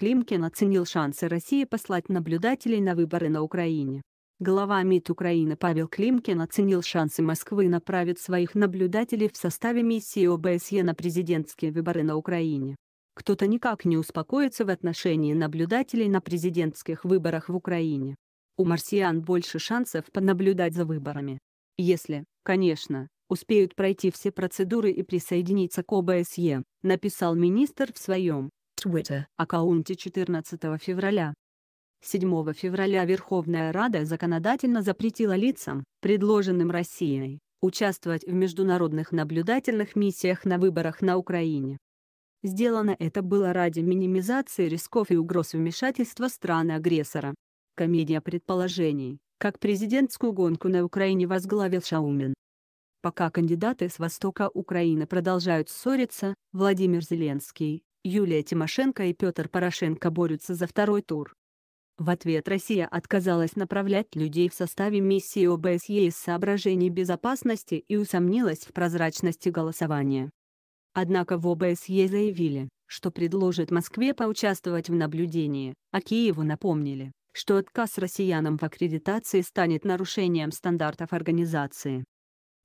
Климкин оценил шансы России послать наблюдателей на выборы на Украине. Глава МИД Украины Павел Климкин оценил шансы Москвы направить своих наблюдателей в составе миссии ОБСЕ на президентские выборы на Украине. Кто-то никак не успокоится в отношении наблюдателей на президентских выборах в Украине. У марсиан больше шансов понаблюдать за выборами. Если, конечно, успеют пройти все процедуры и присоединиться к ОБСЕ, написал министр в своем Twitter аккаунте 14 февраля. 7 февраля Верховная Рада законодательно запретила лицам, предложенным Россией, участвовать в международных наблюдательных миссиях на выборах на Украине. Сделано это было ради минимизации рисков и угроз вмешательства страны-агрессора. Комедия предположений, как президентскую гонку на Украине возглавил Шаумин. Пока кандидаты с востока Украины продолжают ссориться, Владимир Зеленский, Юлия Тимошенко и Петр Порошенко борются за второй тур. В ответ Россия отказалась направлять людей в составе миссии ОБСЕ из соображений безопасности и усомнилась в прозрачности голосования. Однако в ОБСЕ заявили, что предложит Москве поучаствовать в наблюдении, а Киеву напомнили, что отказ россиянам в аккредитации станет нарушением стандартов организации.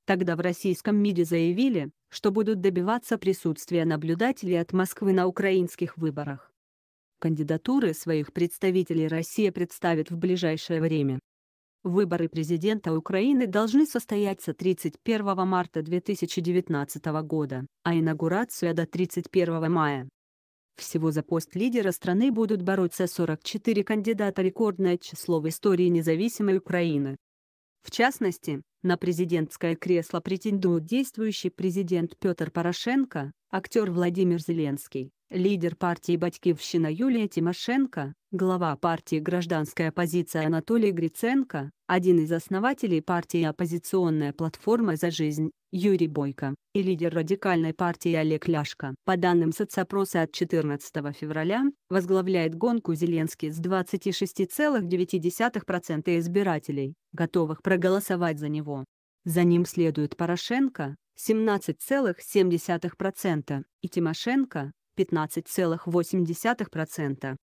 Тогда в российском МИДе заявили, что будут добиваться присутствия наблюдателей от Москвы на украинских выборах. Кандидатуры своих представителей Россия представит в ближайшее время. Выборы президента Украины должны состояться 31 марта 2019 года, а инаугурация до 31 мая. Всего за пост лидера страны будут бороться 44 кандидата рекордное число в истории независимой Украины. В частности, на президентское кресло претендует действующий президент Петр Порошенко, актер Владимир Зеленский, Лидер партии Батькивщина Юлия Тимошенко, глава партии «Гражданская оппозиция» Анатолий Гриценко, один из основателей партии «Оппозиционная платформа за жизнь» Юрий Бойко и лидер радикальной партии Олег Ляшко. По данным соцопроса от 14 февраля, возглавляет гонку Зеленский с 26,9% избирателей, готовых проголосовать за него. За ним следует Порошенко, 17,7% и Тимошенко, 15,8%.